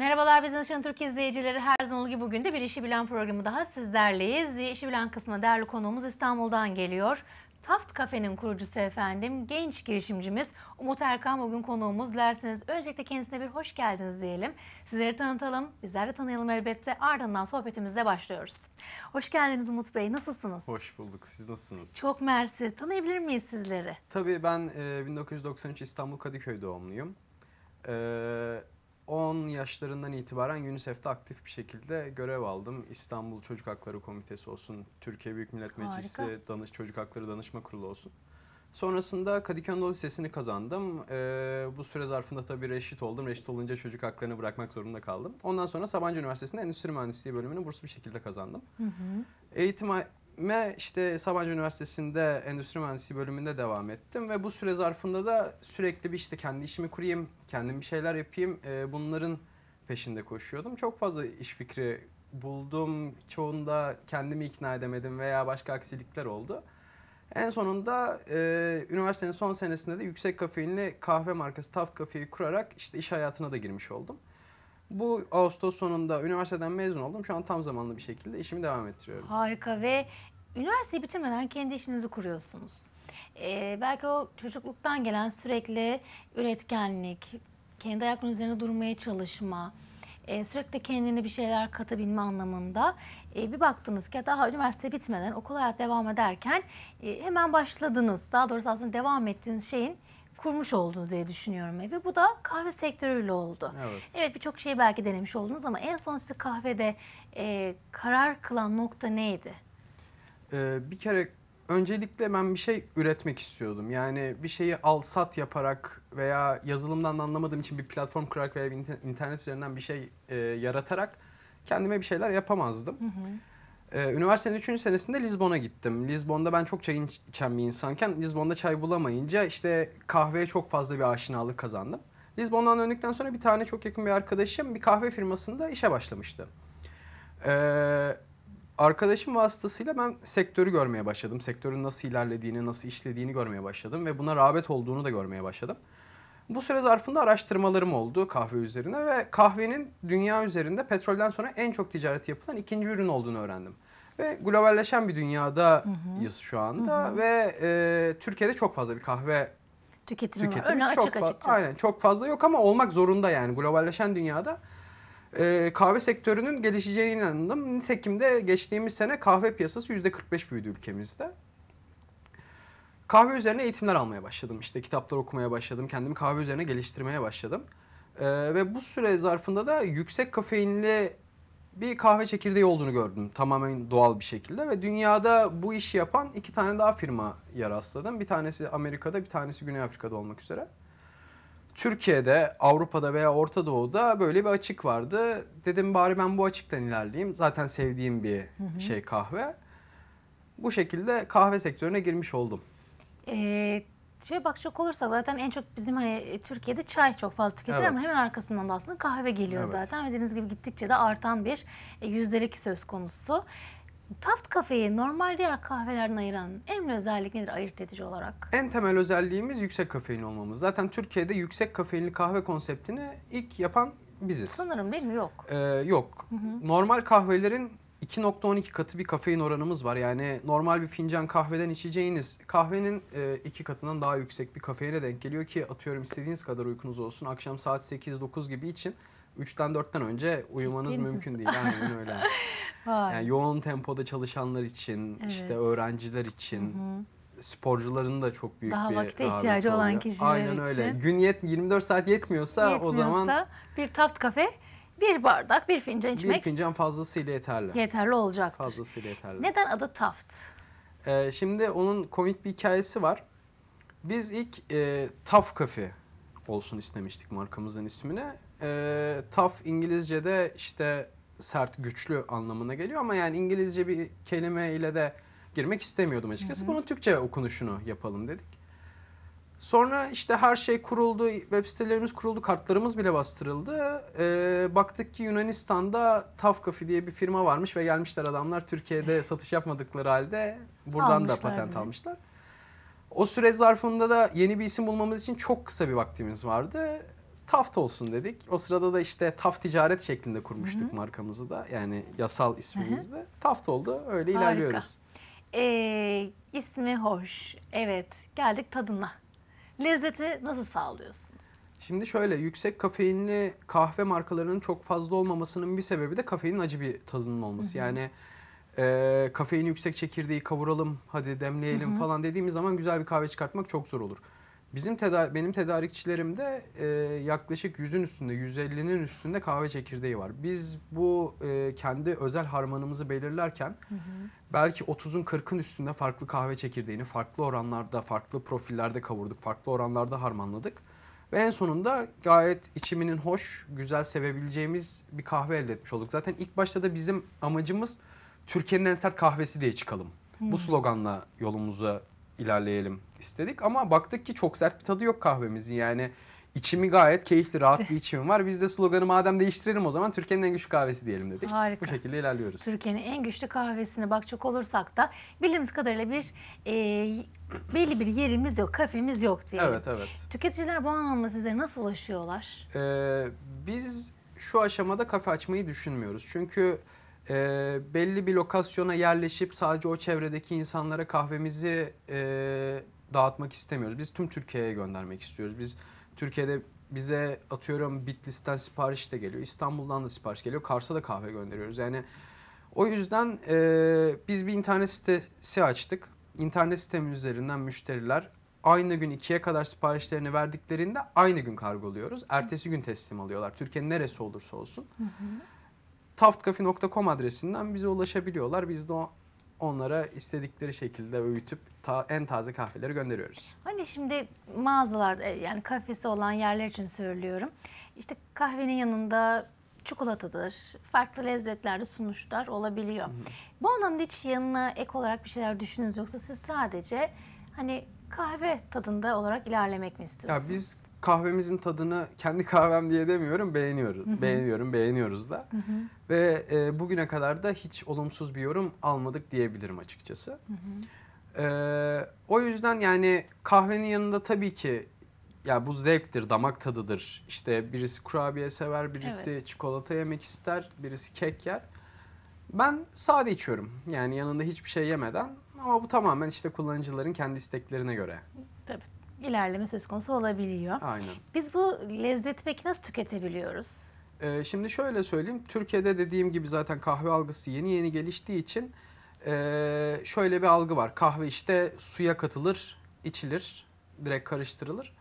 Merhabalar Business Channel Türk izleyicileri. Her zaman olduğu gibi bugün de bir işi bilen programı daha sizlerleyiz. İşi bilen kısmına değerli konuğumuz İstanbul'dan geliyor. Taft Kafe'nin kurucusu efendim, genç girişimcimiz Umut Erkan bugün konuğumuz. Dilerseniz öncelikle kendisine bir hoş geldiniz diyelim. Sizleri tanıtalım, bizler de tanıyalım elbette. Ardından sohbetimizle başlıyoruz. Hoş geldiniz Umut Bey, nasılsınız? Hoş bulduk, siz nasılsınız? Çok mersi. Tanıyabilir miyiz sizleri? Tabii ben 1993 İstanbul Kadıköy doğumluyum. 10 yaşlarından itibaren UNICEF'te aktif bir şekilde görev aldım. İstanbul Çocuk Hakları Komitesi olsun, Türkiye Büyük Millet Meclisi Danış Çocuk Hakları Danışma Kurulu olsun. Sonrasında Kadıköy Anadolu Lisesi'ni kazandım. Ee, bu süre zarfında tabii reşit oldum. Reşit olunca çocuk haklarını bırakmak zorunda kaldım. Ondan sonra Sabancı Üniversitesi'nde Endüstri Mühendisliği bölümünü burslu bir şekilde kazandım. Hı hı. Eğitim Me işte Sabancı Üniversitesi'nde Endüstri Mühendisliği bölümünde devam ettim ve bu süre zarfında da sürekli bir işte kendi işimi kurayım, kendim bir şeyler yapayım e, bunların peşinde koşuyordum. Çok fazla iş fikri buldum. Çoğunda kendimi ikna edemedim veya başka aksilikler oldu. En sonunda e, üniversitenin son senesinde de yüksek kafeinli kahve markası Taft Kafe'yi kurarak işte iş hayatına da girmiş oldum. Bu Ağustos sonunda üniversiteden mezun oldum. Şu an tam zamanlı bir şekilde işimi devam ettiriyorum. Harika ve üniversiteyi bitirmeden kendi işinizi kuruyorsunuz. Ee, belki o çocukluktan gelen sürekli üretkenlik, kendi ayaklarının üzerine durmaya çalışma, e, sürekli kendine bir şeyler katabilme anlamında e, bir baktınız ki daha üniversite bitmeden okul hayat devam ederken e, hemen başladınız. Daha doğrusu aslında devam ettiğiniz şeyin kurmuş oldunuz diye düşünüyorum. Ve bu da kahve sektörüyle oldu. Evet, evet birçok şeyi belki denemiş oldunuz ama en son sizi kahvede e, karar kılan nokta neydi? Ee, bir kere öncelikle ben bir şey üretmek istiyordum. Yani bir şeyi al sat yaparak veya yazılımdan anlamadığım için bir platform kurarak veya bir internet üzerinden bir şey e, yaratarak kendime bir şeyler yapamazdım. Hı hı. Ee, üniversitenin 3. senesinde Lizbon'a gittim. Lizbon'da ben çok çay içen bir insanken Lizbon'da çay bulamayınca işte kahveye çok fazla bir aşinalık kazandım. Lizbon'dan döndükten sonra bir tane çok yakın bir arkadaşım bir kahve firmasında işe başlamıştı. Ee, arkadaşım vasıtasıyla ben sektörü görmeye başladım. Sektörün nasıl ilerlediğini, nasıl işlediğini görmeye başladım ve buna rağbet olduğunu da görmeye başladım. Bu süre zarfında araştırmalarım oldu kahve üzerine ve kahvenin dünya üzerinde petrolden sonra en çok ticareti yapılan ikinci ürün olduğunu öğrendim. Ve globalleşen bir dünyadayız şu anda hı hı. ve e, Türkiye'de çok fazla bir kahve tüketimi, tüketimi var. Önü açık açıkçası. Aynen çok fazla yok ama olmak zorunda yani globalleşen dünyada e, kahve sektörünün gelişeceğine inandım. Nitekim de geçtiğimiz sene kahve piyasası %45 büyüdü ülkemizde kahve üzerine eğitimler almaya başladım. İşte kitaplar okumaya başladım. Kendimi kahve üzerine geliştirmeye başladım. Ee, ve bu süre zarfında da yüksek kafeinli bir kahve çekirdeği olduğunu gördüm tamamen doğal bir şekilde ve dünyada bu işi yapan iki tane daha firma yer Bir tanesi Amerika'da, bir tanesi Güney Afrika'da olmak üzere. Türkiye'de, Avrupa'da veya Orta Doğu'da böyle bir açık vardı. Dedim bari ben bu açıktan ilerleyeyim. Zaten sevdiğim bir hı hı. şey kahve. Bu şekilde kahve sektörüne girmiş oldum. Ee, şey bakacak olursak zaten en çok bizim hani e, Türkiye'de çay çok fazla tüketir Evet. ama hemen arkasından da aslında kahve geliyor Evet. zaten. Ve dediğiniz gibi gittikçe de artan bir e, yüzdelik söz konusu. Taft kafeyi normal diğer kahvelerden ayıran en önemli özellik nedir ayırt edici olarak? En temel özelliğimiz yüksek kafein olmamız. Zaten Türkiye'de yüksek kafeinli kahve konseptini ilk yapan biziz. Sanırım değil mi? Yok. Ee, yok. Normal kahvelerin 2.12 katı bir kafein oranımız var. Yani normal bir fincan kahveden içeceğiniz kahvenin e, iki katından daha yüksek bir kafeine denk geliyor ki atıyorum istediğiniz kadar uykunuz olsun. Akşam saat 8-9 gibi için 3'ten 4'ten önce uyumanız Ciddi mümkün değil. Aynen öyle. yani yoğun tempoda çalışanlar için, evet. işte öğrenciler için, Hı-hı sporcuların da çok büyük Daha bir vakite ihtiyacı oluyor. olan kişiler Aynen için. Aynen öyle. Gün yet 24 saat yetmiyorsa, yetmiyorsa o zaman bir taft kafe bir bardak, bir fincan içmek. Bir fincan fazlasıyla yeterli. Yeterli olacak Fazlasıyla yeterli. Neden adı Taft? Ee, şimdi onun komik bir hikayesi var. Biz ilk e, Taf Kafe olsun istemiştik markamızın ismini. E, Taf İngilizce'de işte sert, güçlü anlamına geliyor ama yani İngilizce bir kelime ile de girmek istemiyordum açıkçası. Hı hı. Bunun Türkçe okunuşunu yapalım dedik. Sonra işte her şey kuruldu, web sitelerimiz kuruldu, kartlarımız bile bastırıldı. Ee, baktık ki Yunanistan'da Taf Coffee diye bir firma varmış ve gelmişler adamlar Türkiye'de satış yapmadıkları halde buradan almışlar da patent mi? almışlar. O süre zarfında da yeni bir isim bulmamız için çok kısa bir vaktimiz vardı. Taft olsun dedik. O sırada da işte Taft Ticaret şeklinde kurmuştuk Hı-hı. markamızı da. Yani yasal ismimiz Taft oldu. Öyle Harika. ilerliyoruz. Ee, ismi hoş. Evet. Geldik tadına. Lezzeti nasıl sağlıyorsunuz? Şimdi şöyle yüksek kafeinli kahve markalarının çok fazla olmamasının bir sebebi de kafeinin acı bir tadının olması. Hı hı. Yani e, kafein yüksek çekirdeği kavuralım hadi demleyelim hı hı. falan dediğimiz zaman güzel bir kahve çıkartmak çok zor olur. Bizim teda benim tedarikçilerimde e, yaklaşık 100'ün üstünde, 150'nin üstünde kahve çekirdeği var. Biz bu e, kendi özel harmanımızı belirlerken hı hı. belki 30'un 40'ın üstünde farklı kahve çekirdeğini farklı oranlarda, farklı profillerde kavurduk, farklı oranlarda harmanladık. Ve en sonunda gayet içiminin hoş, güzel sevebileceğimiz bir kahve elde etmiş olduk. Zaten ilk başta da bizim amacımız Türkiye'nin en sert kahvesi diye çıkalım. Hı. Bu sloganla yolumuza ilerleyelim istedik ama baktık ki çok sert bir tadı yok kahvemizin yani. içimi gayet keyifli, rahat bir içimim var. Biz de sloganı madem değiştirelim o zaman Türkiye'nin en güçlü kahvesi diyelim dedik. Harika. Bu şekilde ilerliyoruz. Türkiye'nin en güçlü kahvesine bakacak olursak da bildiğimiz kadarıyla bir e, belli bir yerimiz yok, kafemiz yok diyelim. Evet, evet. Tüketiciler bu anlamda sizlere nasıl ulaşıyorlar? Ee, biz şu aşamada kafe açmayı düşünmüyoruz. Çünkü e, belli bir lokasyona yerleşip sadece o çevredeki insanlara kahvemizi e, dağıtmak istemiyoruz. Biz tüm Türkiye'ye göndermek istiyoruz. Biz Türkiye'de bize atıyorum Bitlis'ten sipariş de geliyor. İstanbul'dan da sipariş geliyor. Kars'a da kahve gönderiyoruz. Yani o yüzden e, biz bir internet sitesi açtık. İnternet sistemi üzerinden müşteriler aynı gün ikiye kadar siparişlerini verdiklerinde aynı gün kargoluyoruz. Ertesi gün teslim alıyorlar. Türkiye'nin neresi olursa olsun. Taftcafe.com adresinden bize ulaşabiliyorlar. Biz de o onlara istedikleri şekilde öğütüp ta, en taze kahveleri gönderiyoruz. Hani şimdi mağazalarda e, yani kafesi olan yerler için söylüyorum. İşte kahvenin yanında çikolatadır, farklı lezzetlerde sunuşlar olabiliyor. Hı. Bu anlamda hiç yanına ek olarak bir şeyler düşününüz yoksa siz sadece hani kahve tadında olarak ilerlemek mi istiyorsunuz? Ya biz kahvemizin tadını kendi kahvem diye demiyorum beğeniyoruz. Hı hı. Beğeniyorum, beğeniyoruz da. Hı hı. Ve e, bugüne kadar da hiç olumsuz bir yorum almadık diyebilirim açıkçası. E, o yüzden yani kahvenin yanında tabii ki ya bu zevktir, damak tadıdır. İşte birisi kurabiye sever, birisi evet. çikolata yemek ister, birisi kek yer. Ben sade içiyorum. Yani yanında hiçbir şey yemeden ama bu tamamen işte kullanıcıların kendi isteklerine göre. Tabii ilerleme söz konusu olabiliyor. Aynen. Biz bu lezzeti peki nasıl tüketebiliyoruz? Ee, şimdi şöyle söyleyeyim. Türkiye'de dediğim gibi zaten kahve algısı yeni yeni geliştiği için e, şöyle bir algı var. Kahve işte suya katılır, içilir, direkt karıştırılır.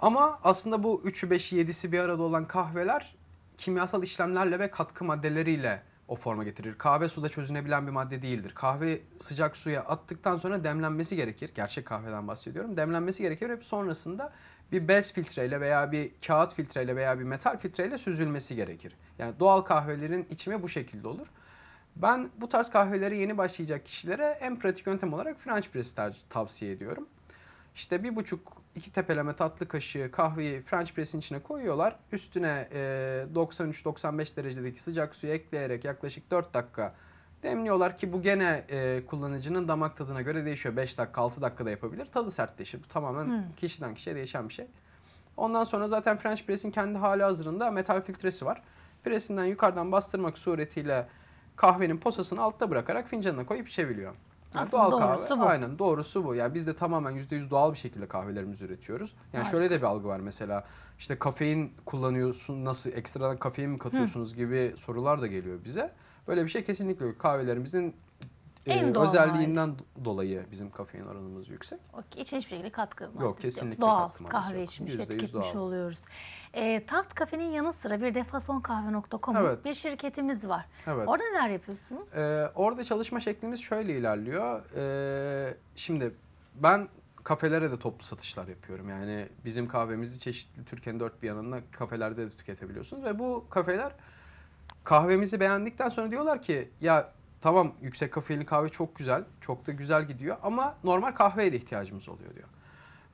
Ama aslında bu 3'ü 5'i 7'si bir arada olan kahveler kimyasal işlemlerle ve katkı maddeleriyle o forma getirir. Kahve suda çözünebilen bir madde değildir. Kahve sıcak suya attıktan sonra demlenmesi gerekir. Gerçek kahveden bahsediyorum. Demlenmesi gerekir ve sonrasında bir bez filtreyle veya bir kağıt filtreyle veya bir metal filtreyle süzülmesi gerekir. Yani doğal kahvelerin içimi bu şekilde olur. Ben bu tarz kahveleri yeni başlayacak kişilere en pratik yöntem olarak French press tavsiye ediyorum. İşte bir buçuk iki tepeleme tatlı kaşığı kahveyi French press'in içine koyuyorlar. Üstüne 93-95 e, derecedeki sıcak suyu ekleyerek yaklaşık 4 dakika demliyorlar ki bu gene e, kullanıcının damak tadına göre değişiyor. 5 dakika 6 dakikada yapabilir. Tadı sertleşir. Bu tamamen hmm. kişiden kişiye değişen bir şey. Ondan sonra zaten French press'in kendi hali hazırında metal filtresi var. Presinden yukarıdan bastırmak suretiyle kahvenin posasını altta bırakarak fincanına koyup içebiliyor. Yani doğal doğrusu kahve, bu. Aynen doğrusu bu. Yani biz de tamamen %100 doğal bir şekilde kahvelerimizi üretiyoruz. Yani Harika. şöyle de bir algı var mesela işte kafein kullanıyorsun nasıl ekstradan kafein mi katıyorsunuz Hı. gibi sorular da geliyor bize. Böyle bir şey kesinlikle yok. Kahvelerimizin en ee, doğal özelliğinden hali. dolayı bizim kafein oranımız yüksek. O, için hiçbir şekilde katkı maddesi yok. Kesinlikle doğal kahve yok. içmiş ve tüketmiş doğal. oluyoruz. E, Taft Kafe'nin yanı sıra bir defasonkahve.com evet. bir şirketimiz var. Evet. Orada neler yapıyorsunuz? E, orada çalışma şeklimiz şöyle ilerliyor. E, şimdi ben kafelere de toplu satışlar yapıyorum. Yani bizim kahvemizi çeşitli Türkiye'nin dört bir yanında kafelerde de tüketebiliyorsunuz. Ve bu kafeler kahvemizi beğendikten sonra diyorlar ki ya tamam yüksek kafeinli kahve çok güzel, çok da güzel gidiyor ama normal kahveye de ihtiyacımız oluyor diyor.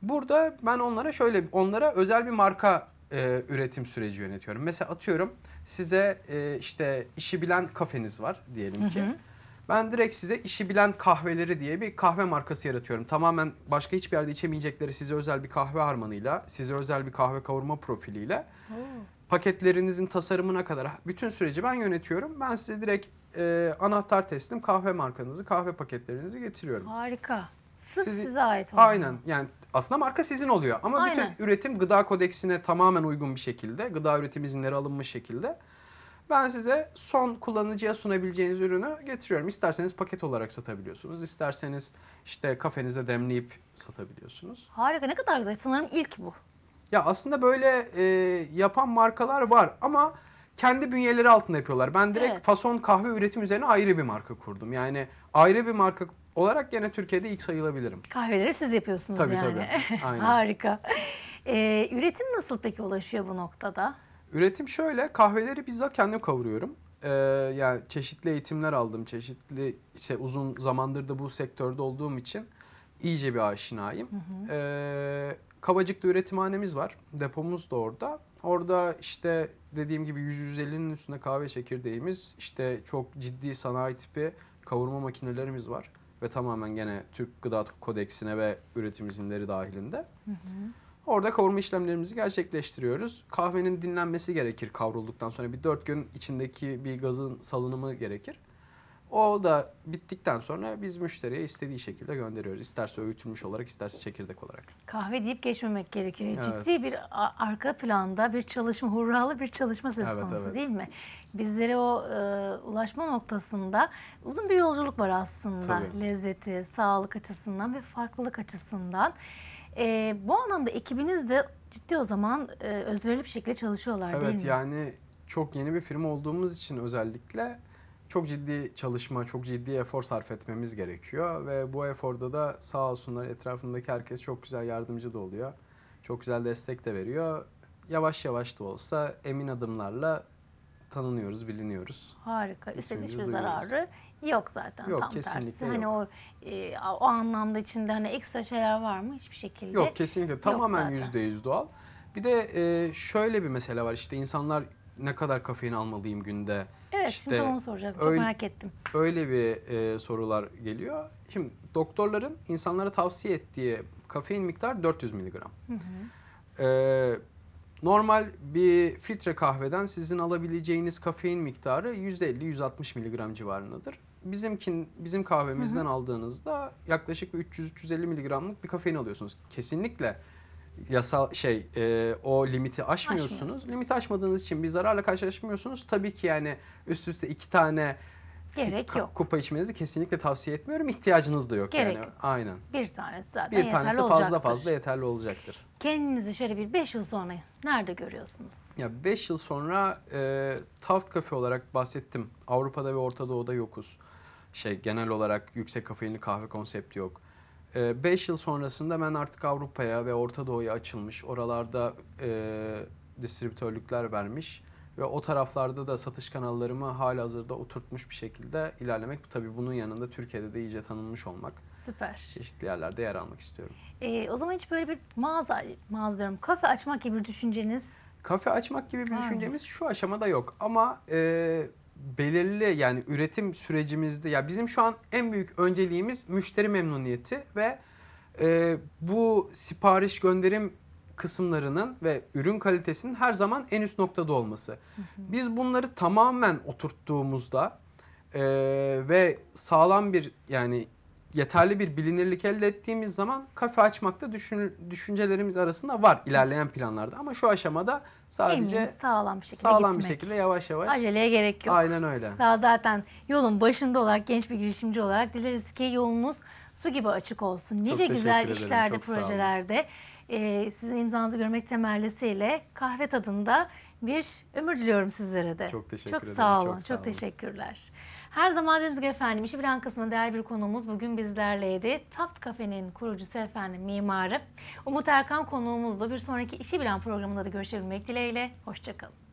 Burada ben onlara şöyle, onlara özel bir marka e, üretim süreci yönetiyorum. Mesela atıyorum size e, işte işi bilen kafeniz var diyelim ki. Hı hı. Ben direkt size işi bilen kahveleri diye bir kahve markası yaratıyorum. Tamamen başka hiçbir yerde içemeyecekleri size özel bir kahve harmanıyla, size özel bir kahve kavurma profiliyle. Oo paketlerinizin tasarımına kadar bütün süreci ben yönetiyorum. Ben size direkt e, anahtar teslim kahve markanızı, kahve paketlerinizi getiriyorum. Harika. Sırf Sizi, size ait olan. Aynen. Yani aslında marka sizin oluyor ama aynen. bütün üretim gıda kodeksine tamamen uygun bir şekilde, gıda üretim izinleri alınmış şekilde ben size son kullanıcıya sunabileceğiniz ürünü getiriyorum. İsterseniz paket olarak satabiliyorsunuz. isterseniz işte kafenize demleyip satabiliyorsunuz. Harika ne kadar güzel. Sanırım ilk bu. Ya aslında böyle e, yapan markalar var ama kendi bünyeleri altında yapıyorlar. Ben direkt evet. fason kahve üretim üzerine ayrı bir marka kurdum. Yani ayrı bir marka olarak gene Türkiye'de ilk sayılabilirim. Kahveleri siz yapıyorsunuz tabii, yani. Tabii tabii. Harika. Ee, üretim nasıl peki ulaşıyor bu noktada? Üretim şöyle kahveleri bizzat kendim kavuruyorum. Ee, yani çeşitli eğitimler aldım. Çeşitli işte uzun zamandır da bu sektörde olduğum için iyice bir aşinayım. Hı hı. Ee, Kavacık'ta üretimhanemiz var. Depomuz da orada. Orada işte dediğim gibi 100-150'nin üstünde kahve çekirdeğimiz, işte çok ciddi sanayi tipi kavurma makinelerimiz var. Ve tamamen gene Türk Gıda Kodeksine ve üretim izinleri dahilinde. Hı hı. Orada kavurma işlemlerimizi gerçekleştiriyoruz. Kahvenin dinlenmesi gerekir kavrulduktan sonra. Bir 4 gün içindeki bir gazın salınımı gerekir. O da bittikten sonra biz müşteriye istediği şekilde gönderiyoruz. İsterse öğütülmüş olarak, isterse çekirdek olarak. Kahve deyip geçmemek gerekiyor. Evet. Ciddi bir arka planda bir çalışma, hurralı bir çalışma söz evet, konusu evet. değil mi? Bizlere o e, ulaşma noktasında uzun bir yolculuk var aslında. Tabii. Lezzeti, sağlık açısından ve farklılık açısından. E, bu anlamda ekibiniz de ciddi o zaman e, özverili bir şekilde çalışıyorlar evet, değil mi? Evet yani çok yeni bir firma olduğumuz için özellikle çok ciddi çalışma, çok ciddi efor sarf etmemiz gerekiyor ve bu eforda da sağ olsunlar etrafındaki herkes çok güzel yardımcı da oluyor. Çok güzel destek de veriyor. Yavaş yavaş da olsa emin adımlarla tanınıyoruz, biliniyoruz. Harika. Üstelik hiçbir zararı yok zaten yok, tam tersi. Hani yok. Hani o e, o anlamda içinde hani ekstra şeyler var mı? Hiçbir şekilde. Yok kesinlikle. Tamamen yüzde yüz doğal. Bir de e, şöyle bir mesele var işte insanlar ne kadar kafein almalıyım günde? Evet işte, şimdi onu soracaktım. Çok merak ettim. Öyle bir e, sorular geliyor. Şimdi doktorların insanlara tavsiye ettiği kafein miktar 400 miligram. E, normal bir filtre kahveden sizin alabileceğiniz kafein miktarı 150-160 miligram civarındadır. Bizimkin, bizim kahvemizden hı hı. aldığınızda yaklaşık 300-350 miligramlık bir kafein alıyorsunuz. Kesinlikle yasal şey e, o limiti aşmıyorsunuz. Limiti aşmadığınız için bir zararla karşılaşmıyorsunuz. Tabii ki yani üst üste iki tane Gerek yok. Kupa içmenizi kesinlikle tavsiye etmiyorum. İhtiyacınız da yok Gerek yani. Yok. Aynen. Bir tanesi zaten bir yeterli tanesi fazla olacaktır. fazla yeterli olacaktır. Kendinizi şöyle bir 5 yıl sonra nerede görüyorsunuz? Ya 5 yıl sonra e, Taft Kafe olarak bahsettim. Avrupa'da ve Orta Doğu'da yokuz. Şey genel olarak yüksek kafeinli kahve konsepti yok. 5 ee, yıl sonrasında ben artık Avrupa'ya ve Orta Doğu'ya açılmış, oralarda e, distribütörlükler vermiş ve o taraflarda da satış kanallarımı hala hazırda oturtmuş bir şekilde ilerlemek. Tabii bunun yanında Türkiye'de de iyice tanınmış olmak. Süper. Çeşitli yerlerde yer almak istiyorum. Ee, o zaman hiç böyle bir mağaza, mağaza diyorum, kafe açmak gibi bir düşünceniz? Kafe açmak gibi bir Aynen. düşüncemiz şu aşamada yok ama... E, belirli yani üretim sürecimizde ya bizim şu an en büyük önceliğimiz müşteri memnuniyeti ve e, bu sipariş gönderim kısımlarının ve ürün kalitesinin her zaman en üst noktada olması. Hı hı. Biz bunları tamamen oturttuğumuzda e, ve sağlam bir yani yeterli bir bilinirlik elde ettiğimiz zaman kafe açmakta düşün, düşüncelerimiz arasında var ilerleyen planlarda. Ama şu aşamada sadece Emin, sağlam bir şekilde sağlam gitmek. bir şekilde yavaş yavaş. Aceleye gerek yok. Aynen öyle. Daha zaten yolun başında olarak genç bir girişimci olarak dileriz ki yolunuz su gibi açık olsun. Nice Çok güzel işlerde, projelerde e, sizin imzanızı görmek temellisiyle kahve tadında bir ömür diliyorum sizlere de. Çok teşekkür çok ederim. Sağ olun, çok sağ olun. Çok teşekkürler. Her zaman dediğimiz gibi efendim İşi Bilen kısmında değerli bir konuğumuz bugün bizlerleydi. Taft Kafe'nin kurucusu efendim mimarı Umut Erkan konuğumuzla bir sonraki İşi Bilen programında da görüşebilmek dileğiyle. Hoşçakalın.